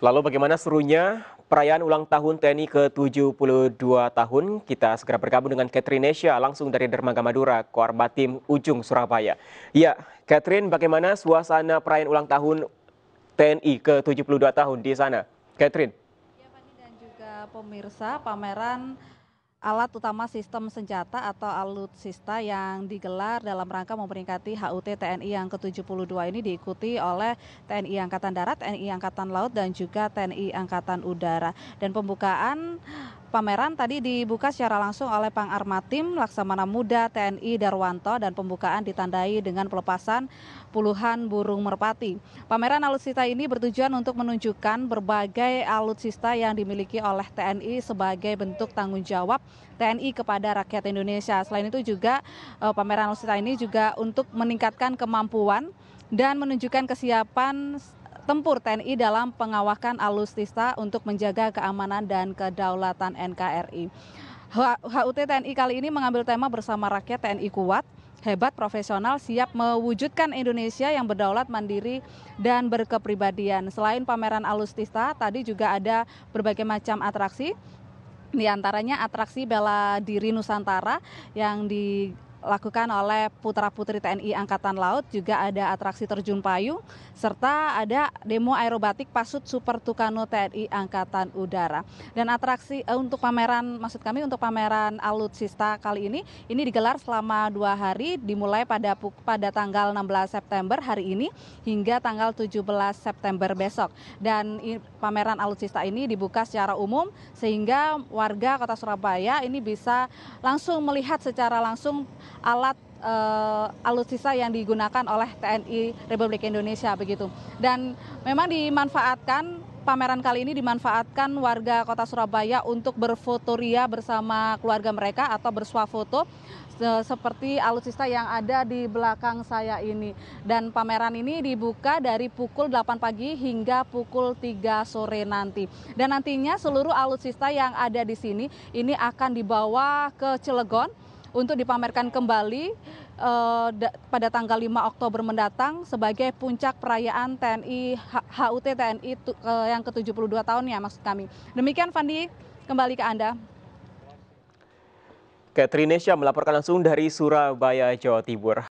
Lalu bagaimana serunya perayaan ulang tahun TNI ke-72 tahun? Kita segera bergabung dengan Catherine Nesya langsung dari Dermaga Madura, Koar Batim, Ujung, Surabaya. Ya, Catherine bagaimana suasana perayaan ulang tahun TNI ke-72 tahun di sana? Catherine. Ya, dan juga pemirsa, pameran alat utama sistem senjata atau alutsista yang digelar dalam rangka memperingati HUT TNI yang ke-72 ini diikuti oleh TNI Angkatan Darat, TNI Angkatan Laut dan juga TNI Angkatan Udara. Dan pembukaan Pameran tadi dibuka secara langsung oleh Pang Armatim Laksamana Muda TNI Darwanto dan pembukaan ditandai dengan pelepasan puluhan burung merpati. Pameran alutsista ini bertujuan untuk menunjukkan berbagai alutsista yang dimiliki oleh TNI sebagai bentuk tanggung jawab TNI kepada rakyat Indonesia. Selain itu juga eh, pameran alutsista ini juga untuk meningkatkan kemampuan dan menunjukkan kesiapan tempur TNI dalam pengawakan alustista untuk menjaga keamanan dan kedaulatan NKRI. HUT TNI kali ini mengambil tema bersama rakyat TNI kuat, hebat, profesional, siap mewujudkan Indonesia yang berdaulat, mandiri, dan berkepribadian. Selain pameran alustista, tadi juga ada berbagai macam atraksi, di antaranya atraksi bela diri Nusantara yang di dilakukan oleh putra putri TNI Angkatan Laut juga ada atraksi terjun payung serta ada demo aerobatik pasut Super Tukano TNI Angkatan Udara dan atraksi eh, untuk pameran maksud kami untuk pameran alutsista kali ini ini digelar selama dua hari dimulai pada pada tanggal 16 September hari ini hingga tanggal 17 September besok dan pameran alutsista ini dibuka secara umum sehingga warga kota Surabaya ini bisa langsung melihat secara langsung alat eh, alutsista yang digunakan oleh TNI Republik Indonesia begitu. Dan memang dimanfaatkan pameran kali ini dimanfaatkan warga Kota Surabaya untuk berfotoria bersama keluarga mereka atau berswafoto seperti alutsista yang ada di belakang saya ini. Dan pameran ini dibuka dari pukul 8 pagi hingga pukul 3 sore nanti. Dan nantinya seluruh alutsista yang ada di sini ini akan dibawa ke Cilegon untuk dipamerkan kembali eh, pada tanggal lima oktober mendatang sebagai puncak perayaan TNI HUT TNI eh, yang ke tujuh 72 tahun ya maksud kami. Demikian Fandi, kembali ke Anda. melaporkan langsung dari Surabaya, Jawa Timur.